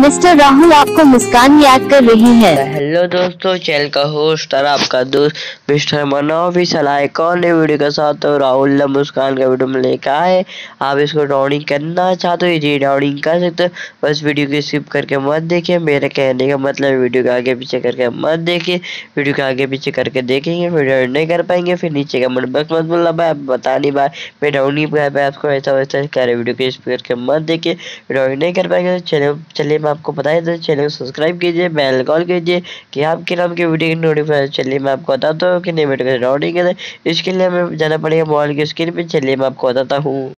mister Rahul आपको मुस्कान याद कर रही है हेलो दोस्तों चैनल का होस्ट और आपका दोस्त मिस्टर मनोवी सलाह कौन है वीडियो के साथ तो राहुल ने मुस्कान का वीडियो में लेकर आए आप इसको डाउनिंग करना चाहते हो ये डाउनिंग कर सकते हो बस वीडियो को स्किप करके मत देखिए मेरे कहने का मतलब वीडियो के आगे पीछे करके मत देखिए वीडियो के आगे पीछे करके देखेंगे फिर वीडियो नहीं कर पाएंगे फिर नीचे का मन बस मत बोला भाई आप बता नहीं भाई मैं डाउनिंग आपको ऐसा वैसा रहे वीडियो को स्किप करके मत देखिए डाउनिंग नहीं कर पाएंगे तो चले चलिए मैं आपको बताया था चैनल को सब्सक्राइब कीजिए बैल कॉल कीजिए कि आपके नाम की वीडियो की नोटिफिकेशन चलिए मैं आपको बताता हूँ कि नहीं वीडियो डाउनलोडिंग इसके लिए हमें जाना पड़ेगा मोबाइल की स्क्रीन पर चलिए मैं आपको बताता हूँ